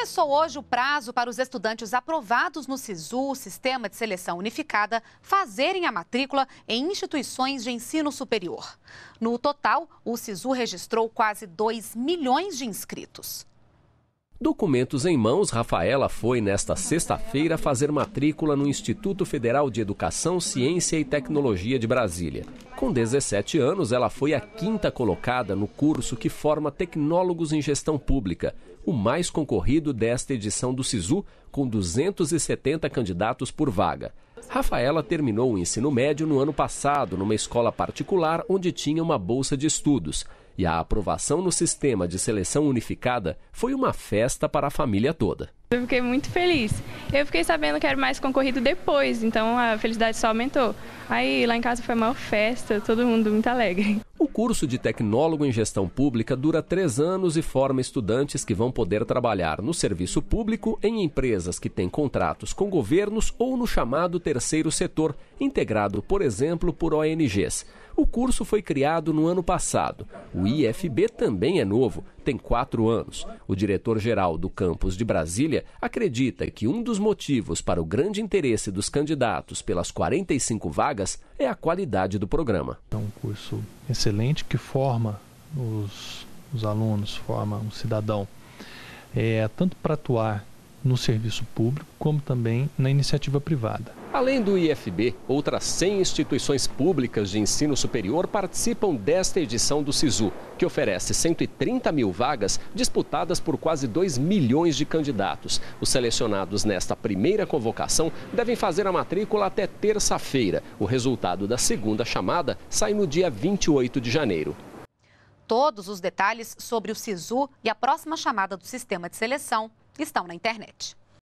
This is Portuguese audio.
Começou hoje o prazo para os estudantes aprovados no SISU, Sistema de Seleção Unificada, fazerem a matrícula em instituições de ensino superior. No total, o SISU registrou quase 2 milhões de inscritos. Documentos em mãos, Rafaela foi nesta sexta-feira fazer matrícula no Instituto Federal de Educação, Ciência e Tecnologia de Brasília. Com 17 anos, ela foi a quinta colocada no curso que forma tecnólogos em gestão pública, o mais concorrido desta edição do SISU, com 270 candidatos por vaga. Rafaela terminou o ensino médio no ano passado numa escola particular onde tinha uma bolsa de estudos. E a aprovação no sistema de seleção unificada foi uma festa para a família toda. Eu fiquei muito feliz. Eu fiquei sabendo que era mais concorrido depois, então a felicidade só aumentou. Aí lá em casa foi uma festa, todo mundo muito alegre. O curso de tecnólogo em gestão pública dura três anos e forma estudantes que vão poder trabalhar no serviço público, em empresas que têm contratos com governos ou no chamado terceiro setor, integrado, por exemplo, por ONGs. O curso foi criado no ano passado. O IFB também é novo, tem quatro anos. O diretor-geral do campus de Brasília acredita que um dos motivos para o grande interesse dos candidatos pelas 45 vagas é a qualidade do programa. É um curso excelente que forma os, os alunos, forma um cidadão, é, tanto para atuar no serviço público como também na iniciativa privada. Além do IFB, outras 100 instituições públicas de ensino superior participam desta edição do SISU, que oferece 130 mil vagas disputadas por quase 2 milhões de candidatos. Os selecionados nesta primeira convocação devem fazer a matrícula até terça-feira. O resultado da segunda chamada sai no dia 28 de janeiro. Todos os detalhes sobre o SISU e a próxima chamada do sistema de seleção estão na internet.